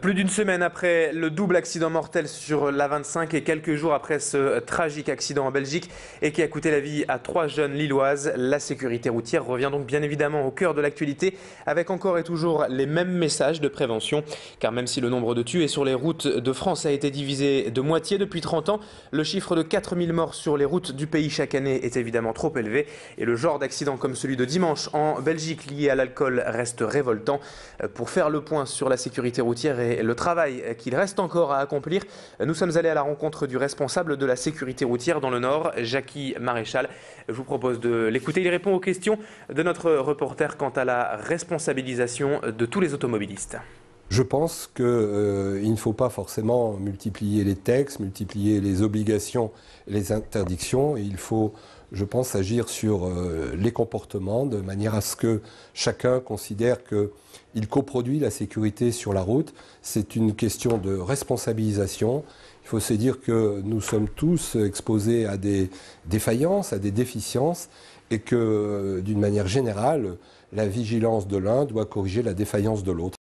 Plus d'une semaine après le double accident mortel sur la 25 et quelques jours après ce euh, tragique accident en Belgique et qui a coûté la vie à trois jeunes lilloises, la sécurité routière revient donc bien évidemment au cœur de l'actualité avec encore et toujours les mêmes messages de prévention. Car même si le nombre de tués sur les routes de France a été divisé de moitié depuis 30 ans, le chiffre de 4000 morts sur les routes du pays chaque année est évidemment trop élevé et le genre d'accident comme celui de dimanche en Belgique lié à l'alcool reste révoltant. Euh, pour faire le point sur la sécurité routière, et le travail qu'il reste encore à accomplir. Nous sommes allés à la rencontre du responsable de la sécurité routière dans le Nord, Jackie Maréchal. Je vous propose de l'écouter. Il répond aux questions de notre reporter quant à la responsabilisation de tous les automobilistes. Je pense qu'il euh, ne faut pas forcément multiplier les textes, multiplier les obligations, les interdictions. Il faut, je pense, agir sur euh, les comportements de manière à ce que chacun considère qu'il coproduit la sécurité sur la route. C'est une question de responsabilisation. Il faut se dire que nous sommes tous exposés à des défaillances, à des déficiences, et que, euh, d'une manière générale, la vigilance de l'un doit corriger la défaillance de l'autre.